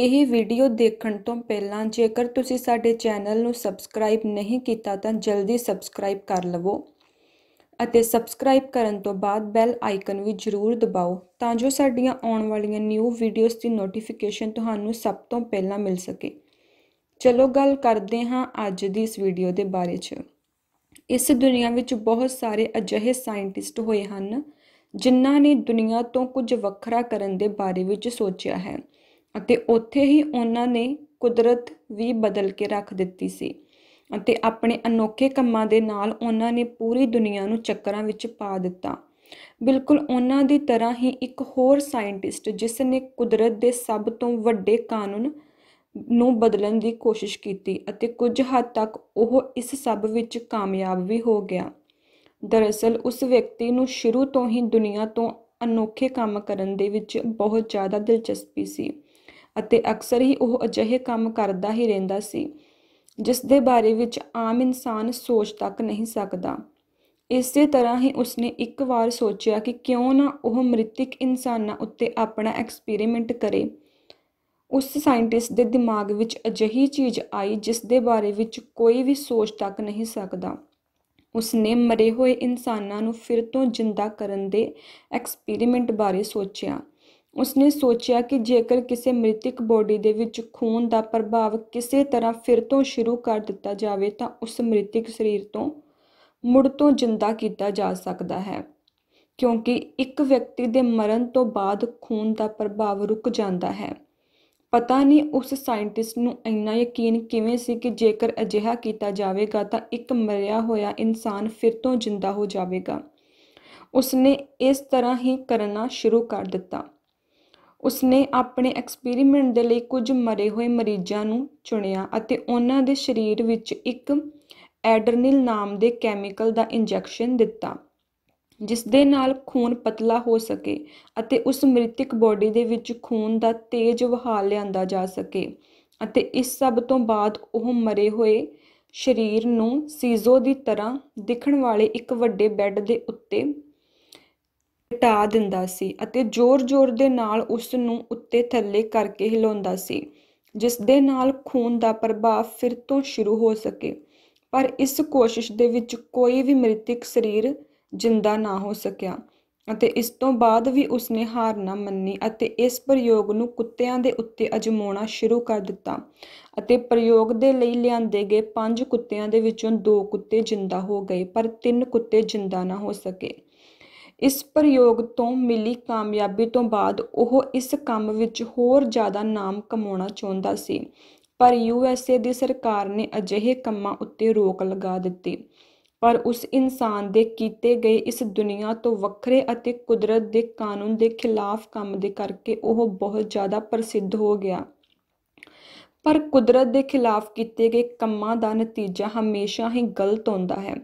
ਇਹ ਵੀਡੀਓ ਦੇਖਣ ਤੋਂ ਪਹਿਲਾਂ ਜੇਕਰ ਤੁਸੀਂ ਸਾਡੇ ਚੈਨਲ ਨੂੰ ਸਬਸਕ੍ਰਾਈਬ ਨਹੀਂ ਕੀਤਾ ਤਾਂ ਜਲਦੀ ਸਬਸਕ੍ਰਾਈਬ ਕਰ ਲਵੋ ਅਤੇ ਸਬਸਕ੍ਰਾਈਬ ਕਰਨ ਤੋਂ ਬਾਅਦ ਬੈਲ ਆਈਕਨ ਵੀ ਜ਼ਰੂਰ ਦਬਾਓ ਤਾਂ ਜੋ ਸਾਡੀਆਂ ਆਉਣ ਵਾਲੀਆਂ ਨਿਊ ਵੀਡੀਓਜ਼ ਦੀ ਨੋਟੀਫਿਕੇਸ਼ਨ ਤੁਹਾਨੂੰ ਸਭ ਤੋਂ ਪਹਿਲਾਂ ਮਿਲ ਸਕੇ ਚਲੋ ਗੱਲ ਕਰਦੇ ਹਾਂ ਅੱਜ ਦੀ ਇਸ ਵੀਡੀਓ ਦੇ ਬਾਰੇ 'ਚ ਇਸ ਦੁਨੀਆ ਵਿੱਚ ਬਹੁਤ ਸਾਰੇ ਅਜਿਹੇ ਸਾਇੰਟਿਸਟ ਹੋਏ ਹਨ ਜਿਨ੍ਹਾਂ ਨੇ ਦੁਨੀਆ ਤੋਂ ਕੁਝ ਵੱਖਰਾ ਕਰਨ ਦੇ ਬਾਰੇ ਵਿੱਚ ਸੋਚਿਆ ਹੈ ਅਤੇ ਉੱਥੇ ਹੀ ਉਹਨਾਂ ਨੇ ਕੁਦਰਤ ਵੀ ਬਦਲ ਕੇ ਰੱਖ ਦਿੱਤੀ ਸੀ ਅਤੇ ਆਪਣੇ ਅਨੋਖੇ ਕੰਮਾਂ ਦੇ ਨਾਲ ਉਹਨਾਂ ਨੇ ਪੂਰੀ ਦੁਨੀਆ ਨੂੰ ਚੱਕਰਾਂ ਵਿੱਚ ਪਾ ਦਿੱਤਾ ਬਿਲਕੁਲ ਉਹਨਾਂ ਦੀ ਤਰ੍ਹਾਂ ਹੀ ਇੱਕ ਹੋਰ ਸਾਇੰਟਿਸਟ ਜਿਸ ਨੇ ਕੁਦਰਤ ਦੇ ਸਭ ਤੋਂ ਵੱਡੇ ਕਾਨੂੰਨ ਨੂੰ ਬਦਲਣ ਦੀ ਕੋਸ਼ਿਸ਼ ਕੀਤੀ ਅਤੇ ਕੁਝ ਹੱਦ ਤੱਕ ਉਹ ਇਸ ਸਭ ਵਿੱਚ ਕਾਮਯਾਬ ਵੀ ਹੋ ਗਿਆ ਦਰਅਸਲ ਉਸ ਵਿਅਕਤੀ ਨੂੰ ਸ਼ੁਰੂ ਤੋਂ ਹੀ ਦੁਨੀਆ ਤੋਂ ਅਨੋਖੇ ਕੰਮ ਕਰਨ ਦੇ ਵਿੱਚ ਬਹੁਤ ਜ਼ਿਆਦਾ ਦਿਲਚਸਪੀ ਸੀ ਅਤੇ ਅਕਸਰ ਹੀ ਉਹ ਅਜਿਹੇ ਕੰਮ ਕਰਦਾ ਹੀ ਰਹਿੰਦਾ ਸੀ ਜਿਸ ਦੇ ਬਾਰੇ ਵਿੱਚ ਆਮ ਇਨਸਾਨ ਸੋਚ ਤੱਕ ਨਹੀਂ ਸਕਦਾ ਇਸੇ ਤਰ੍ਹਾਂ ਹੀ ਉਸਨੇ ਇੱਕ ਵਾਰ ਸੋਚਿਆ ਕਿ ਕਿਉਂ ਨਾ ਉਹ ਮ੍ਰਿਤਕ ਇਨਸਾਨਾਂ ਉੱਤੇ ਆਪਣਾ ਐਕਸਪੈਰੀਮੈਂਟ ਕਰੇ ਉਸ ਸਾਇੰਟਿਸਟ ਦੇ ਦਿਮਾਗ ਵਿੱਚ ਅਜਿਹੀ ਚੀਜ਼ ਆਈ ਜਿਸ ਦੇ ਬਾਰੇ ਵਿੱਚ ਕੋਈ ਵੀ ਸੋਚ ਤੱਕ ਨਹੀਂ ਸਕਦਾ ਉਸਨੇ ਮਰੇ ਹੋਏ ਇਨਸਾਨਾਂ ਨੂੰ ਫਿਰ ਤੋਂ ਜ਼ਿੰਦਾ ਕਰਨ ਦੇ ਐਕਸਪੈਰੀਮੈਂਟ ਬਾਰੇ ਸੋਚਿਆ ਉਸਨੇ ਸੋਚਿਆ ਕਿ ਜੇਕਰ ਕਿਸੇ ਮ੍ਰਿਤਕ ਬੋਡੀ ਦੇ ਵਿੱਚ ਖੂਨ ਦਾ ਪ੍ਰਭਾਵ ਕਿਸੇ ਤਰ੍ਹਾਂ ਫਿਰ ਤੋਂ ਸ਼ੁਰੂ ਕਰ ਦਿੱਤਾ ਜਾਵੇ ਤਾਂ ਉਸ ਮ੍ਰਿਤਕ ਸਰੀਰ ਤੋਂ ਮੁੜ ਤੋਂ ਜਿੰਦਾ ਕੀਤਾ ਜਾ ਸਕਦਾ ਹੈ ਕਿਉਂਕਿ ਇੱਕ ਵਿਅਕਤੀ ਦੇ ਮਰਨ ਤੋਂ ਬਾਅਦ ਖੂਨ ਦਾ ਪ੍ਰਭਾਵ ਰੁਕ ਜਾਂਦਾ ਹੈ ਪਤਾ ਨਹੀਂ ਉਸ ਸਾਇੰਟਿਸਟ ਨੂੰ ਇੰਨਾ ਯਕੀਨ ਕਿਵੇਂ ਸੀ ਕਿ ਜੇਕਰ ਅਜਿਹਾ ਕੀਤਾ ਜਾਵੇਗਾ ਤਾਂ ਇੱਕ ਮਰਿਆ ਹੋਇਆ ਇਨਸਾਨ ਫਿਰ ਤੋਂ ਜਿੰਦਾ ਹੋ ਜਾਵੇਗਾ ਉਸਨੇ ਇਸ ਤਰ੍ਹਾਂ ਹੀ ਕਰਨਾ ਸ਼ੁਰੂ ਕਰ ਦਿੱਤਾ ਉਸਨੇ ਆਪਣੇ ਐਕਸਪੈਰੀਮੈਂਟ ਦੇ ਲਈ ਕੁਝ ਮਰੇ ਹੋਏ ਮਰੀਜ਼ਾਂ ਨੂੰ ਚੁਣਿਆ ਅਤੇ ਉਹਨਾਂ ਦੇ ਸਰੀਰ ਵਿੱਚ ਇੱਕ ਐਡਰਨਿਲ ਨਾਮ ਦੇ ਕੈਮੀਕਲ ਦਾ ਇੰਜੈਕਸ਼ਨ ਦਿੱਤਾ ਜਿਸ ਦੇ ਨਾਲ ਖੂਨ ਪਤਲਾ ਹੋ ਸਕੇ ਅਤੇ ਉਸ ਮ੍ਰਿਤਕ ਬੋਡੀ ਦੇ ਵਿੱਚ ਖੂਨ ਦਾ ਤੇਜ਼ ਵਹਾਅ ਲਿਆਂਦਾ ਜਾ ਸਕੇ ਅਤੇ ਇਸ ਸਭ ਤੋਂ ਬਾਅਦ ਉਹ ਮਰੇ ਹੋਏ ਸਰੀਰ ਨੂੰ ਸੀਜ਼ੋ ਦੀ ਤਰ੍ਹਾਂ ਦਿਖਣ ਵਾਲੇ ਇੱਕ ਵੱਡੇ ਬੈੱਡ ਦੇ ਉੱਤੇ ਟਾ ਦਿੰਦਾ ਸੀ ਅਤੇ ਜ਼ੋਰ-ਜ਼ੋਰ ਦੇ ਨਾਲ ਉਸ ਨੂੰ ਉੱਤੇ ਥੱਲੇ ਕਰਕੇ ਹਿਲਾਉਂਦਾ ਸੀ ਜਿਸ ਦੇ ਨਾਲ ਖੂਨ ਦਾ ਪ੍ਰਵਾਹ ਫਿਰ ਤੋਂ ਸ਼ੁਰੂ ਹੋ ਸਕੇ ਪਰ ਇਸ ਕੋਸ਼ਿਸ਼ ਦੇ ਵਿੱਚ ਕੋਈ ਵੀ ਮ੍ਰਿਤਕ ਸਰੀਰ ਜਿੰਦਾ ਨਾ ਹੋ ਸਕਿਆ ਅਤੇ ਇਸ ਤੋਂ ਬਾਅਦ ਵੀ ਉਸਨੇ ਹਾਰ ਨਾ ਮੰਨੀ ਅਤੇ ਇਸ ਪ੍ਰਯੋਗ ਨੂੰ ਕੁੱਤਿਆਂ ਦੇ ਉੱਤੇ ਅਜਮਾਉਣਾ ਸ਼ੁਰੂ ਕਰ ਦਿੱਤਾ ਅਤੇ ਪ੍ਰਯੋਗ ਦੇ ਲਈ ਲਿਆਂਦੇ ਗਏ ਪੰਜ ਕੁੱਤਿਆਂ ਦੇ ਵਿੱਚੋਂ ਦੋ ਕੁੱਤੇ ਜਿੰਦਾ ਹੋ ਗਏ ਪਰ ਤਿੰਨ ਕੁੱਤੇ ਜਿੰਦਾ ਨਾ ਹੋ ਸਕੇ ਇਸ ਪ੍ਰਯੋਗ ਤੋਂ ਮਿਲੀ ਕਾਮਯਾਬੀ ਤੋਂ ਬਾਅਦ ਉਹ ਇਸ ਕੰਮ ਵਿੱਚ ਹੋਰ ਜ਼ਿਆਦਾ ਨਾਮ ਕਮਾਉਣਾ ਚਾਹੁੰਦਾ ਸੀ ਪਰ ਯੂਐਸਏ ਦੀ ਸਰਕਾਰ ਨੇ ਅਜਿਹੇ ਕੰਮਾਂ ਉੱਤੇ ਰੋਕ ਲਗਾ ਦਿੱਤੀ ਪਰ ਉਸ ਇਨਸਾਨ ਦੇ ਕੀਤੇ ਗਏ ਇਸ ਦੁਨੀਆ ਤੋਂ ਵੱਖਰੇ ਅਤੇ ਕੁਦਰਤ ਦੇ ਕਾਨੂੰਨ ਦੇ ਖਿਲਾਫ ਕੰਮ ਦੇ ਕਰਕੇ ਉਹ ਬਹੁਤ ਜ਼ਿਆਦਾ ਪ੍ਰਸਿੱਧ ਹੋ ਗਿਆ ਪਰ ਕੁਦਰਤ ਦੇ ਖਿਲਾਫ ਕੀਤੇ ਗਏ ਕੰਮਾਂ ਦਾ ਨਤੀਜਾ ਹਮੇਸ਼ਾ ਹੀ ਗਲਤ ਹੁੰਦਾ ਹੈ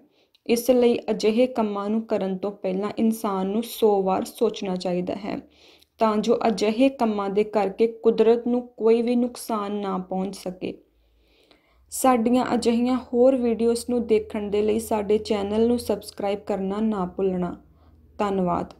ਇਸ ਲਈ ਅਜਿਹੇ ਕੰਮਾਂ ਨੂੰ ਕਰਨ ਤੋਂ ਪਹਿਲਾਂ ਇਨਸਾਨ ਨੂੰ 100 ਵਾਰ ਸੋਚਣਾ ਚਾਹੀਦਾ ਹੈ ਤਾਂ ਜੋ ਅਜਿਹੇ ਕੰਮਾਂ ਦੇ ਕਰਕੇ ਕੁਦਰਤ ਨੂੰ ਕੋਈ ਵੀ ਨੁਕਸਾਨ ਨਾ ਪਹੁੰਚ ਸਕੇ ਸਾਡੀਆਂ ਅਜਿਹੀਆਂ ਹੋਰ ਵੀਡੀਓਜ਼ ਨੂੰ ਦੇਖਣ ਦੇ ਲਈ ਸਾਡੇ ਚੈਨਲ ਨੂੰ ਸਬਸਕ੍ਰਾਈਬ ਕਰਨਾ ਨਾ ਭੁੱਲਣਾ ਧੰਨਵਾਦ